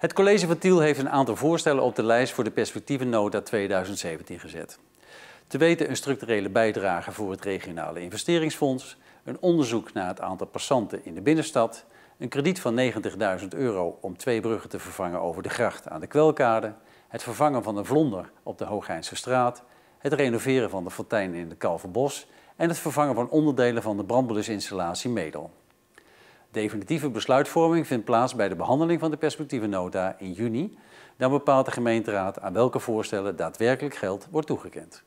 Het college van Tiel heeft een aantal voorstellen op de lijst voor de perspectievennota 2017 gezet. Te weten een structurele bijdrage voor het regionale investeringsfonds, een onderzoek naar het aantal passanten in de binnenstad, een krediet van 90.000 euro om twee bruggen te vervangen over de gracht aan de kwelkade, het vervangen van een vlonder op de Hoogeinse straat, het renoveren van de fontein in de Kalverbos en het vervangen van onderdelen van de brandblusinstallatie Medel. Definitieve besluitvorming vindt plaats bij de behandeling van de perspectieve nota in juni. Dan bepaalt de gemeenteraad aan welke voorstellen daadwerkelijk geld wordt toegekend.